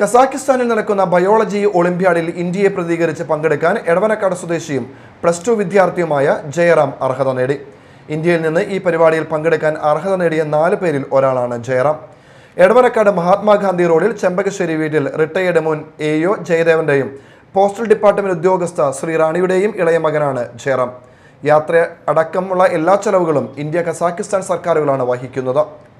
കസാക്കിസ്ഥാനിൽ നടക്കുന്ന ബയോളജി ഒളിമ്പ്യാഡിൽ ഇന്ത്യയെ പ്രതികരിച്ച് പങ്കെടുക്കാൻ എടവനക്കാട് സ്വദേശിയും പ്ലസ് ടു വിദ്യാർത്ഥിയുമായ ജയറാം അർഹത നേടി ഇന്ത്യയിൽ നിന്ന് ഈ പരിപാടിയിൽ പങ്കെടുക്കാൻ അർഹത നേടിയ നാല് പേരിൽ ഒരാളാണ് ജയറാം എടവനക്കാട് മഹാത്മാഗാന്ധി റോഡിൽ ചെമ്പകശ്ശേരി വീട്ടിൽ റിട്ടയർഡ് മുൻ എ ഒ ജയദേവന്റെയും പോസ്റ്റൽ ഡിപ്പാർട്ട്മെന്റ് ഉദ്യോഗസ്ഥ ശ്രീ റാണിയുടെയും ഇളയ മകനാണ് ജയറാം യാത്ര അടക്കമുള്ള എല്ലാ ചെലവുകളും ഇന്ത്യ കസാക്കിസ്ഥാൻ സർക്കാരുകളാണ് വഹിക്കുന്നത്